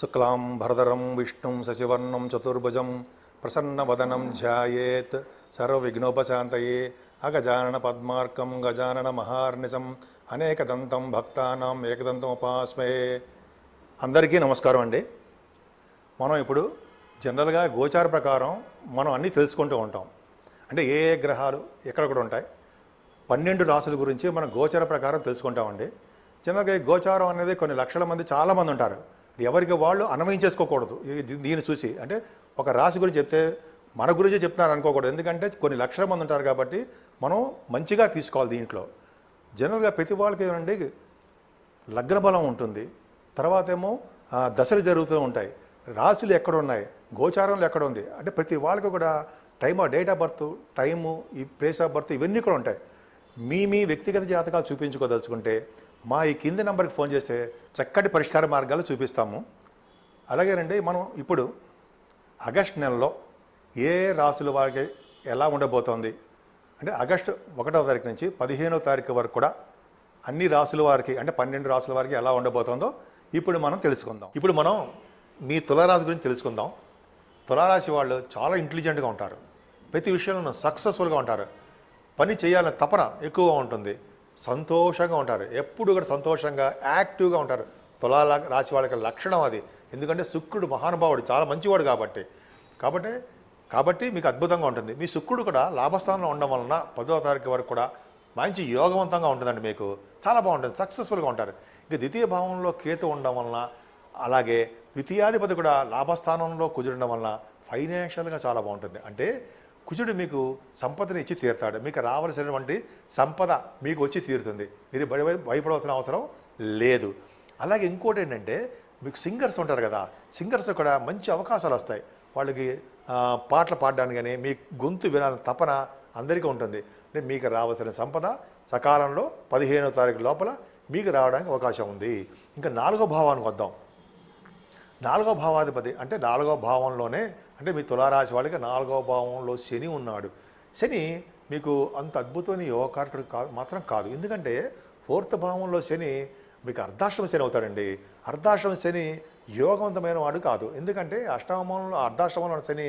శుక్లాం భరదరం విష్ణుం శశివర్ణం చతుర్భుజం ప్రసన్నవదనం ధ్యాయేత్ సర్వవిఘ్నోపశాంతయే అగజానన పద్మార్కం గజానన అనేక దంతం భక్తానం ఏకదంతం ఉపాస్మే అందరికీ నమస్కారం అండి మనం ఇప్పుడు జనరల్గా గోచార ప్రకారం మనం అన్నీ తెలుసుకుంటూ ఉంటాం అంటే ఏ ఏ గ్రహాలు ఎక్కడెక్కడ ఉంటాయి పన్నెండు రాసుల గురించి మనం గోచార ప్రకారం తెలుసుకుంటామండి జనరల్గా గోచారం అనేది కొన్ని లక్షల మంది చాలామంది ఉంటారు ఎవరికి వాళ్ళు అన్వయం చేసుకోకూడదు దీన్ని చూసి అంటే ఒక రాశి గురించి చెప్తే మన గురించి చెప్తున్నారు అనుకోకూడదు ఎందుకంటే కొన్ని లక్షల మంది ఉంటారు కాబట్టి మనం మంచిగా తీసుకోవాలి దీంట్లో జనరల్గా ప్రతి వాళ్ళకి ఏమండి లగ్న బలం ఉంటుంది తర్వాత ఏమో దశలు జరుగుతూ ఉంటాయి రాశులు ఎక్కడ ఉన్నాయి గోచారంలో ఎక్కడ ఉంది అంటే ప్రతి వాళ్ళకి కూడా time date of birth time ఈ ప్లేస్ ఆఫ్ బర్త్ ఇవన్నీ కూడా ఉంటాయి మీ మీ వ్యక్తిగత జాతకాలు చూపించుకోదలుచుకుంటే మా ఈ కింది నెంబర్కి ఫోన్ చేస్తే చక్కటి పరిష్కార మార్గాలు చూపిస్తాము అలాగేనండి మనం ఇప్పుడు ఆగస్ట్ నెలలో ఏ రాశుల వారికి ఎలా ఉండబోతోంది అంటే ఆగస్టు ఒకటవ తారీఖు నుంచి పదిహేనవ తారీఖు వరకు కూడా అన్ని రాసుల వారికి అంటే పన్నెండు రాసుల వారికి ఎలా ఉండబోతోందో ఇప్పుడు మనం తెలుసుకుందాం ఇప్పుడు మనం మీ తులారాశి గురించి తెలుసుకుందాం తులారాశి వాళ్ళు చాలా ఇంటెలిజెంట్గా ఉంటారు ప్రతి విషయంలో సక్సెస్ఫుల్గా ఉంటారు పని చేయాలనే తపన ఎక్కువగా ఉంటుంది సంతోషంగా ఉంటారు ఎప్పుడు కూడా సంతోషంగా యాక్టివ్గా ఉంటారు తులాల రాశి వాళ్ళకి లక్షణం అది ఎందుకంటే శుక్రుడు మహానుభావుడు చాలా మంచివాడు కాబట్టి కాబట్టి కాబట్టి మీకు అద్భుతంగా ఉంటుంది మీ శుక్రుడు కూడా లాభస్థానంలో ఉండడం వలన పదో తారీఖు వరకు కూడా మంచి యోగవంతంగా ఉంటుందండి మీకు చాలా బాగుంటుంది సక్సెస్ఫుల్గా ఉంటారు ఇక ద్వితీయ భావంలో కేతు ఉండడం వలన అలాగే ద్వితీయాధిపతి కూడా లాభస్థానంలో కుదిరడం వలన ఫైనాన్షియల్గా చాలా బాగుంటుంది అంటే కుజుడు మీకు సంపదని ఇచ్చి తీరుతాడు మీకు రావాల్సినటువంటి సంపద మీకు వచ్చి తీరుతుంది మీరు భయ భయపడవలసిన అవసరం లేదు అలాగే ఇంకోటి ఏంటంటే మీకు సింగర్స్ ఉంటారు కదా సింగర్స్ కూడా మంచి అవకాశాలు వస్తాయి వాళ్ళకి పాటలు పాడడానికి కానీ మీ గొంతు వినాలని తపన అందరికీ ఉంటుంది అంటే మీకు రావాల్సిన సంపద సకాలంలో పదిహేనో తారీఖు లోపల మీకు రావడానికి అవకాశం ఉంది ఇంకా నాలుగో భావానికి వద్దాం నాలుగో భావాధిపతి అంటే నాలుగో భావంలోనే అంటే మీ తులారాశి వాళ్ళకి నాలుగో భావంలో శని ఉన్నాడు శని మీకు అంత అద్భుతమైన యోగకారకుడు కాదు మాత్రం కాదు ఎందుకంటే ఫోర్త్ భావంలో శని మీకు అర్ధాశ్రమ శని అవుతాడండి అర్ధాశ్రమ శని యోగవంతమైన వాడు కాదు ఎందుకంటే అష్టమంలో అర్ధాశ్రమంలో శని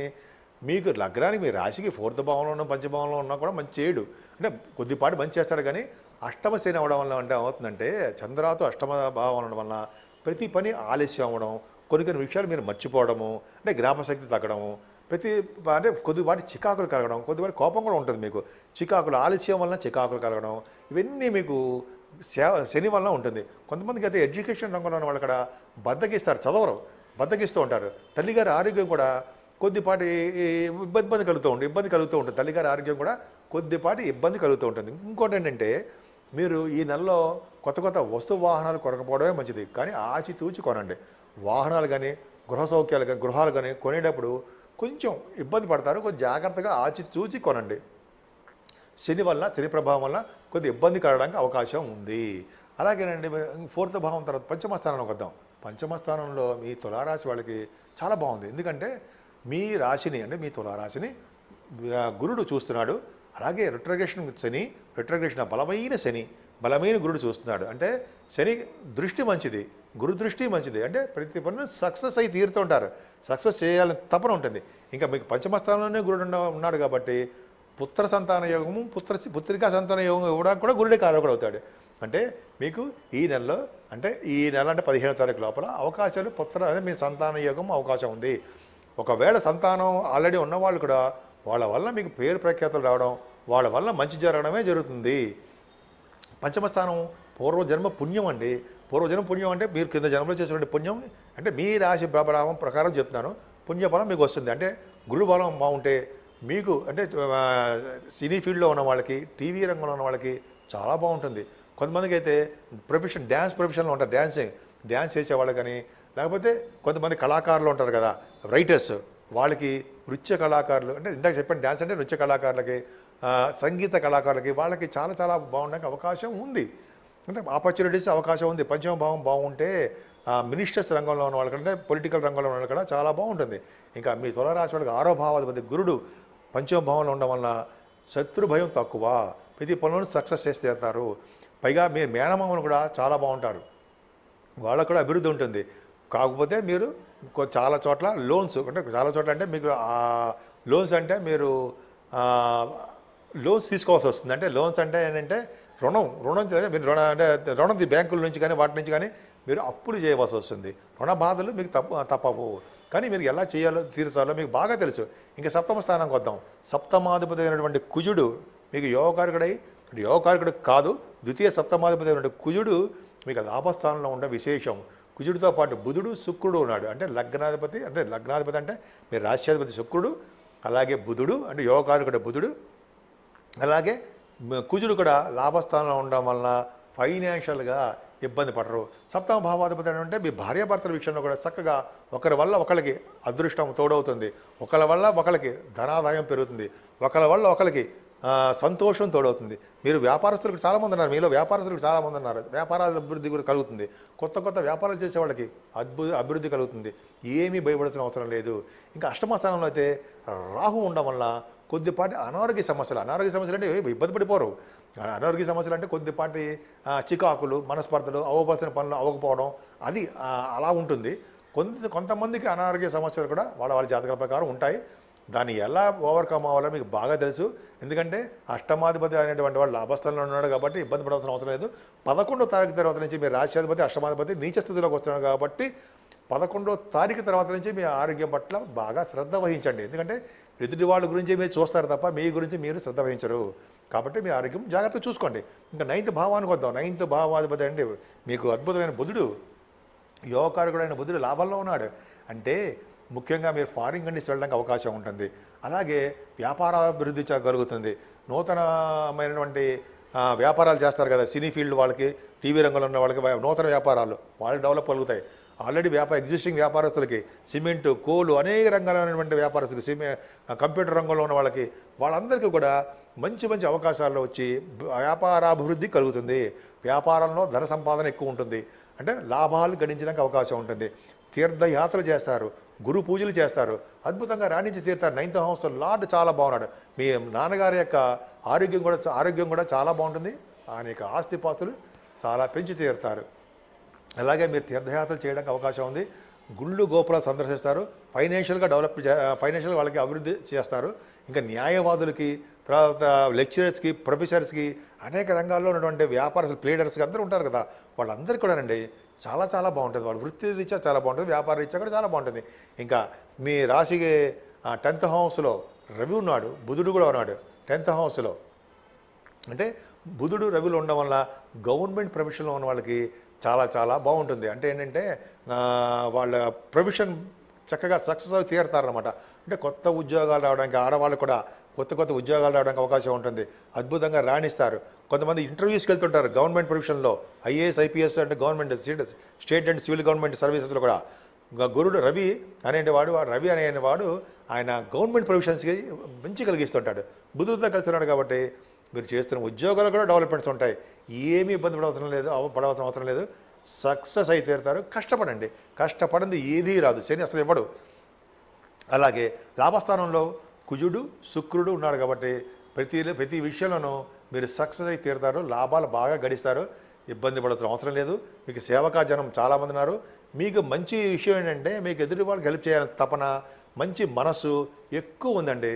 మీకు లగ్నానికి మీ రాశికి ఫోర్త్ భావంలో ఉన్న పంచభావంలో ఉన్నా కూడా మంచి చేయడు అంటే కొద్దిపాటి మంచి చేస్తాడు కానీ అష్టమ శని అవడం వల్ల అంటే ఏమవుతుందంటే చంద్రాతో అష్టమ భావం ఉండడం వల్ల ప్రతి పని ఆలస్యం అవ్వడం కొన్ని కొన్ని విషయాలు మీరు మర్చిపోవడము అంటే జ్ఞాపశక్తి తగ్గడము ప్రతి అంటే కొద్దిపాటి చికాకులు కలగడం కొద్దిపాటి కోపం కూడా ఉంటుంది మీకు చికాకులు ఆలస్యం వలన చికాకులు కలగడం ఇవన్నీ మీకు శని వలన ఉంటుంది కొంతమందికి అయితే ఎడ్యుకేషన్ రంగంలో వాళ్ళు అక్కడ బద్దకిస్తారు చదవరు బద్దకిస్తూ ఉంటారు తల్లిగారి ఆరోగ్యం కూడా కొద్దిపాటి ఇబ్బంది ఇబ్బంది కలుగుతూ ఉంటుంది ఇబ్బంది కలుగుతూ ఉంటుంది తల్లిగారి ఆరోగ్యం కూడా కొద్దిపాటి ఇబ్బంది కలుగుతూ ఉంటుంది ఇంకోటి ఏంటంటే మీరు ఈ నెలలో కొత్త కొత్త వస్తు వాహనాలు కొనకపోవడమే మంచిది కానీ ఆచితూచి కొనండి వాహనాలు కానీ గృహ సౌఖ్యాలు కానీ గృహాలు కానీ కొనేటప్పుడు కొంచెం ఇబ్బంది పడతారు కొంచెం జాగ్రత్తగా చూచి కొనండి శని వల్ల శని ప్రభావం వల్ల కొద్ది ఇబ్బంది కలగడానికి అవకాశం ఉంది అలాగేనండి ఫోర్త్ భావం తర్వాత పంచమ స్థానంలోకి వద్దాం పంచమ స్థానంలో మీ తులారాశి వాళ్ళకి చాలా బాగుంది ఎందుకంటే మీ రాశిని అంటే మీ తులారాశిని గురుడు చూస్తున్నాడు అలాగే రిట్రగ్రేషన్ శని రిట్రగ్రేషన్ బలమైన శని బలమైన గురుడు చూస్తున్నాడు అంటే శని దృష్టి మంచిది గురు దృష్టి మంచిది అంటే ప్రతి పనులు సక్సెస్ అయి తీరుతూ ఉంటారు సక్సెస్ చేయాలని తపన ఉంటుంది ఇంకా మీకు పంచమస్థానంలోనే గురుడు ఉన్నాడు కాబట్టి పుత్ర సంతాన యోగము పుత్ర పుత్రికా సంతాన యోగం ఇవ్వడానికి కూడా గురుడే కారకుడు అవుతాడు అంటే మీకు ఈ నెలలో అంటే ఈ నెల అంటే పదిహేను తారీఖు లోపల అవకాశాలు పుత్ర అదే మీ సంతాన యోగం అవకాశం ఉంది ఒకవేళ సంతానం ఆల్రెడీ ఉన్నవాళ్ళు కూడా వాళ్ళ వల్ల మీకు పేరు ప్రఖ్యాతలు రావడం వాళ్ళ వల్ల మంచి జరగడమే జరుగుతుంది పంచమస్థానం పూర్వజన్మ పుణ్యం అండి పూర్వజన్మ పుణ్యం అంటే మీరు కింద జన్మలో చేసినటువంటి పుణ్యం అంటే మీ రాశి ప్రభావం ప్రకారం చెప్తున్నాను పుణ్యబలం మీకు వస్తుంది అంటే గురుబలం బాగుంటే మీకు అంటే సినీ ఫీల్డ్లో ఉన్న వాళ్ళకి టీవీ రంగంలో ఉన్న వాళ్ళకి చాలా బాగుంటుంది కొంతమందికి అయితే ప్రొఫెషన్ డ్యాన్స్ ప్రొఫెషన్లో ఉంటారు డ్యాన్సింగ్ డ్యాన్స్ చేసేవాళ్ళు కానీ లేకపోతే కొంతమంది కళాకారులు ఉంటారు కదా రైటర్స్ వాళ్ళకి నృత్య కళాకారులు అంటే ఇందాక చెప్పాను డ్యాన్స్ అంటే నృత్య కళాకారులకి సంగీత కళాకారులకి వాళ్ళకి చాలా చాలా బాగుండడానికి అవకాశం ఉంది అంటే ఆపర్చునిటీస్ అవకాశం ఉంది పంచమ భావం బాగుంటే మినిస్టర్స్ రంగంలో ఉన్న వాళ్ళకంటే పొలిటికల్ రంగంలో ఉన్న వాళ్ళకి చాలా బాగుంటుంది ఇంకా మీ తులరాశి వాళ్ళకి ఆరో భావాధిపతి గురుడు పంచమ భావంలో ఉండడం వల్ల శత్రు భయం తక్కువ ప్రతి పనులను సక్సెస్ చేస్తే తీరుతారు పైగా మీరు మేనమామలు కూడా చాలా బాగుంటారు వాళ్ళకు కూడా అభివృద్ధి ఉంటుంది కాకపోతే మీరు చాలా చోట్ల లోన్స్ అంటే చాలా చోట్ల అంటే మీకు లోన్స్ అంటే మీరు లోన్స్ తీసుకోవాల్సి వస్తుంది అంటే లోన్స్ అంటే ఏంటంటే రుణం రుణం మీరు రుణ అంటే రుణం బ్యాంకుల నుంచి కానీ వాటి నుంచి కానీ మీరు అప్పులు చేయవలసి వస్తుంది రుణ బాధలు మీకు తప్ప తప్పవు కానీ మీరు ఎలా చేయాలో తీర్చాలో మీకు బాగా తెలుసు ఇంకా సప్తమ స్థానానికి వద్దాం సప్తమాధిపతి అయినటువంటి కుజుడు మీకు యోగకారకుడై యోగకారకుడు కాదు ద్వితీయ సప్తమాధిపతి అయినటువంటి కుజుడు మీకు లాభస్థానంలో ఉండే విశేషం కుజుడితో పాటు బుధుడు శుక్రుడు ఉన్నాడు అంటే లగ్నాధిపతి అంటే లగ్నాధిపతి అంటే మీరు రాష్ట్రాధిపతి శుక్రుడు అలాగే బుధుడు అంటే కూడా బుధుడు అలాగే కుజుడు కూడా లాభస్థానంలో ఉండడం వలన ఫైనాన్షియల్గా ఇబ్బంది పడరు సప్తమ భావాధిపతి అంటే మీ భార్యాభర్తల విషయంలో కూడా చక్కగా ఒకరి వల్ల ఒకరికి అదృష్టం తోడవుతుంది ఒకరి వల్ల ఒకరికి ధనాదాయం పెరుగుతుంది ఒకరి వల్ల ఒకరికి సంతోషం తోడవుతుంది మీరు వ్యాపారస్తులకు చాలామంది ఉన్నారు మీలో వ్యాపారస్తులకు చాలామంది ఉన్నారు వ్యాపారాల అభివృద్ధి కూడా కలుగుతుంది కొత్త కొత్త వ్యాపారాలు చేసే వాళ్ళకి అద్భుత అభివృద్ధి కలుగుతుంది ఏమీ భయపడాల్సిన అవసరం లేదు ఇంకా అష్టమ స్థానంలో అయితే రాహు ఉండడం వల్ల కొద్దిపాటి అనారోగ్య సమస్యలు అనారోగ్య సమస్యలు అంటే ఇబ్బంది పడిపోరు అనారోగ్య సమస్యలు అంటే కొద్దిపాటి చికాకులు మనస్పర్ధలు అవ్వవలసిన పనులు అవ్వకపోవడం అది అలా ఉంటుంది కొంత కొంతమందికి అనారోగ్య సమస్యలు కూడా వాళ్ళ వాళ్ళ జాతకాల ప్రకారం ఉంటాయి దాన్ని ఎలా ఓవర్కమ్ అవ్వాలో మీకు బాగా తెలుసు ఎందుకంటే అష్టమాధిపతి అనేటువంటి వాళ్ళు లాభస్థలంలో ఉన్నాడు కాబట్టి ఇబ్బంది పడాల్సిన అవసరం లేదు పదకొండో తారీఖు తర్వాత నుంచి మీ రాష్ట్రాధిపతి అష్టమాధిపతి నీచస్థితిలోకి వస్తున్నాడు కాబట్టి పదకొండో తారీఖు తర్వాత నుంచి మీ ఆరోగ్యం పట్ల బాగా శ్రద్ధ వహించండి ఎందుకంటే ఎదుటి వాళ్ళ గురించి మీరు చూస్తారు తప్ప మీ గురించి మీరు శ్రద్ధ వహించరు కాబట్టి మీ ఆరోగ్యం జాగ్రత్తగా చూసుకోండి ఇంకా నైన్త్ భావానికి వద్దాం నైన్త్ భావాధిపతి అంటే మీకు అద్భుతమైన బుధుడు యోగకారకుడైన బుధుడు లాభంలో ఉన్నాడు అంటే ముఖ్యంగా మీరు ఫారిన్ కంట్రీస్ వెళ్ళడానికి అవకాశం ఉంటుంది అలాగే వ్యాపార అభివృద్ధి కలుగుతుంది నూతనమైనటువంటి వ్యాపారాలు చేస్తారు కదా సినీ ఫీల్డ్ వాళ్ళకి టీవీ రంగంలో ఉన్న వాళ్ళకి నూతన వ్యాపారాలు వాళ్ళు డెవలప్ కలుగుతాయి ఆల్రెడీ వ్యాపార ఎగ్జిస్టింగ్ వ్యాపారస్తులకి సిమెంటు కోలు అనేక రంగాలైనటువంటి వ్యాపారస్తులకి సిమె కంప్యూటర్ రంగంలో ఉన్న వాళ్ళకి వాళ్ళందరికీ కూడా మంచి మంచి అవకాశాలు వచ్చి వ్యాపారాభివృద్ధి కలుగుతుంది వ్యాపారంలో ధన సంపాదన ఎక్కువ ఉంటుంది అంటే లాభాలు గడించడానికి అవకాశం ఉంటుంది తీర్థయాత్రలు చేస్తారు గురు పూజలు చేస్తారు అద్భుతంగా రాణించి తీరుతారు నైన్త్ హౌస్ లార్డ్ చాలా బాగున్నాడు మీ నాన్నగారి యొక్క ఆరోగ్యం కూడా ఆరోగ్యం కూడా చాలా బాగుంటుంది ఆయన యొక్క ఆస్తిపాస్తులు చాలా పెంచి తీరుతారు అలాగే మీరు తీర్థయాత్రలు చేయడానికి అవకాశం ఉంది గుళ్ళు గోపురాలు సందర్శిస్తారు ఫైనాన్షియల్గా డెవలప్ ఫైనాన్షియల్ వాళ్ళకి అభివృద్ధి చేస్తారు ఇంకా న్యాయవాదులకి తర్వాత లెక్చరర్స్కి ప్రొఫెసర్స్కి అనేక రంగాల్లో ఉన్నటువంటి వ్యాపారస్తులు ప్లేడర్స్కి అందరూ ఉంటారు కదా వాళ్ళందరికీ కూడానండి చాలా చాలా బాగుంటుంది వాళ్ళు వృత్తి రీత్యా చాలా బాగుంటుంది వ్యాపార రీత్యా కూడా చాలా బాగుంటుంది ఇంకా మీ రాశికి టెన్త్ హౌస్లో రవి ఉన్నాడు బుధుడు కూడా ఉన్నాడు టెన్త్ హౌస్లో అంటే బుధుడు రవిలు ఉండడం వల్ల గవర్నమెంట్ ప్రొఫెషన్లో ఉన్న వాళ్ళకి చాలా చాలా బాగుంటుంది అంటే ఏంటంటే వాళ్ళ ప్రొఫెషన్ చక్కగా సక్సెస్ అవి తీరుతారనమాట అంటే కొత్త ఉద్యోగాలు రావడానికి ఆడవాళ్ళు కూడా కొత్త కొత్త ఉద్యోగాలు రావడానికి అవకాశం ఉంటుంది అద్భుతంగా రాణిస్తారు కొంతమంది ఇంటర్వ్యూస్కి వెళ్తుంటారు గవర్నమెంట్ ప్రొఫెషన్లో ఐఏఎస్ ఐపీఎస్ అంటే government state and civil government సర్వీసెస్లో కూడా గురుడు రవి అనేవాడు రవి అనేవాడు ఆయన గవర్నమెంట్ ప్రొఫెషన్స్కి మంచి కలిగిస్తుంటాడు బుధుడితో కలిసి ఉన్నాడు కాబట్టి మీరు చేస్తున్న ఉద్యోగాలు కూడా డెవలప్మెంట్స్ ఉంటాయి ఏమీ ఇబ్బంది పడవలసిన లేదు పడవలసిన అవసరం లేదు సక్సెస్ అయి తీరుతారు కష్టపడండి కష్టపడింది ఏదీ రాదు శని అసలు ఇవ్వడు అలాగే లాభస్థానంలో కుజుడు శుక్రుడు ఉన్నాడు కాబట్టి ప్రతి ప్రతి విషయంలోనూ మీరు సక్సెస్ అయి తీరుతారు లాభాలు బాగా గడిస్తారు ఇబ్బంది పడాల్సిన అవసరం లేదు మీకు సేవకా జనం చాలామంది ఉన్నారు మీకు మంచి విషయం ఏంటంటే మీకు ఎదుటి వాళ్ళకి హెల్ప్ చేయాలని తపన మంచి మనసు ఎక్కువ ఉందండి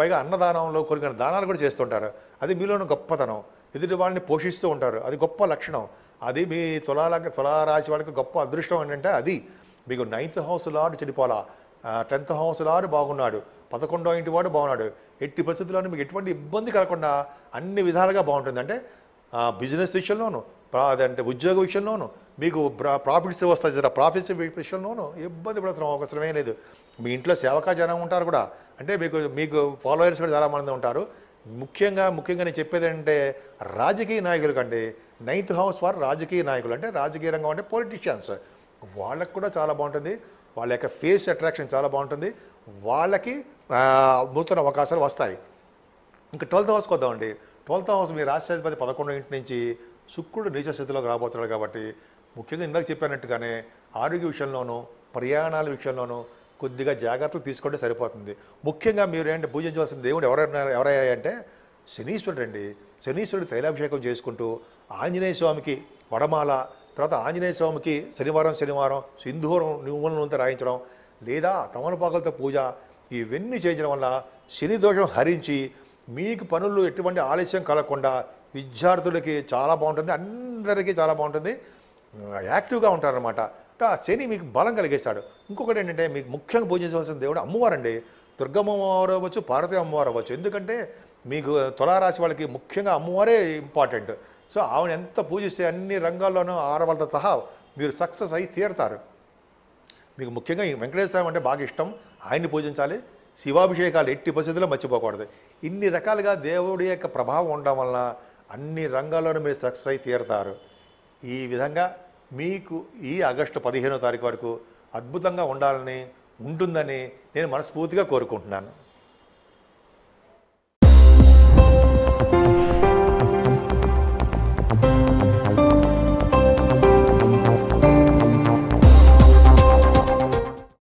పైగా అన్నదానంలో కొన్ని దానాలు కూడా చేస్తుంటారు అది మీలోనే గొప్పతనం ఎదుటి వాళ్ళని పోషిస్తూ ఉంటారు అది గొప్ప లక్షణం అది మీ తులాల తులారాశి వాళ్ళకి గొప్ప అదృష్టం ఏంటంటే అది మీకు నైన్త్ హౌస్ లాడ్ చెడిపోలా టెన్త్ హౌస్ లాడు బాగున్నాడు పదకొండో ఇంటి వాడు బాగున్నాడు ఎట్టి పరిస్థితుల్లోనూ మీకు ఎటువంటి ఇబ్బంది కలగకుండా అన్ని విధాలుగా బాగుంటుంది అంటే బిజినెస్ విషయంలోనూ అదంటే ఉద్యోగ విషయంలోనూ మీకు ప్రాఫిట్స్ వస్తాయి జర ప్రాఫిట్స్ విషయంలోనూ ఇబ్బంది పడాల్సిన అవసరమే లేదు మీ ఇంట్లో సేవకా జనం ఉంటారు కూడా అంటే మీకు మీకు ఫాలోయర్స్ కూడా చాలామంది ఉంటారు ముఖ్యంగా ముఖ్యంగా నేను చెప్పేది అంటే రాజకీయ నాయకులు కండి నైన్త్ హౌస్ వారు రాజకీయ నాయకులు అంటే రాజకీయ రంగం అంటే పొలిటీషియన్స్ వాళ్ళకు కూడా చాలా బాగుంటుంది వాళ్ళ యొక్క ఫేస్ అట్రాక్షన్ చాలా బాగుంటుంది వాళ్ళకి నూతన అవకాశాలు వస్తాయి ఇంకా ట్వెల్త్ హౌస్కి వద్దామండి ట్వెల్త్ హౌస్ మీ రాష్ట్రాధిపతి పదకొండో ఇంటి నుంచి శుక్రుడు నీచ స్థితిలోకి రాబోతున్నాడు కాబట్టి ముఖ్యంగా ఇందాక చెప్పినట్టుగానే ఆరోగ్య విషయంలోనూ ప్రయాణాల విషయంలోనూ కొద్దిగా జాగ్రత్తలు తీసుకుంటే సరిపోతుంది ముఖ్యంగా మీరు ఏంటి పూజించవలసిన దేవుడు ఎవరైనా ఎవరయ్యాయంటే శనీశ్వరుడు అండి శనీశ్వరుడు తైలాభిషేకం చేసుకుంటూ ఆంజనేయ స్వామికి వడమాల తర్వాత ఆంజనేయ స్వామికి శనివారం శనివారం సింధూరం నువ్వులంతా రాయించడం లేదా తమలపాకులతో పూజ ఇవన్నీ చేయించడం వల్ల శని దోషం హరించి మీకు పనులు ఎటువంటి ఆలస్యం కలగకుండా విద్యార్థులకి చాలా బాగుంటుంది అందరికీ చాలా బాగుంటుంది యాక్టివ్గా ఉంటారనమాట ఆ శని మీకు బలం కలిగిస్తాడు ఇంకొకటి ఏంటంటే మీకు ముఖ్యంగా పూజించవలసిన దేవుడు అమ్మవారండి దుర్గమ్మ అమ్మవారు అవ్వచ్చు పార్వతి అమ్మవారు అవ్వచ్చు ఎందుకంటే మీకు తులారాశి వాళ్ళకి ముఖ్యంగా అమ్మవారే ఇంపార్టెంట్ సో ఆవిడ ఎంత పూజిస్తే అన్ని రంగాల్లోనూ ఆడవాళ్ళతో సహా మీరు సక్సెస్ అయి తీరతారు మీకు ముఖ్యంగా వెంకటేశ్వర స్వామి అంటే బాగా ఇష్టం ఆయన్ని పూజించాలి శివాభిషేకాలు ఎట్టి పరిస్థితుల్లో మర్చిపోకూడదు ఇన్ని రకాలుగా దేవుడి యొక్క ప్రభావం ఉండడం వలన అన్ని రంగాల్లోనూ మీరు సక్సెస్ అయి తీరతారు ఈ విధంగా మీకు ఈ ఆగస్టు పదిహేనో తారీఖు వరకు అద్భుతంగా ఉండాలని ఉంటుందని నేను మనస్ఫూర్తిగా కోరుకుంటున్నాను thank you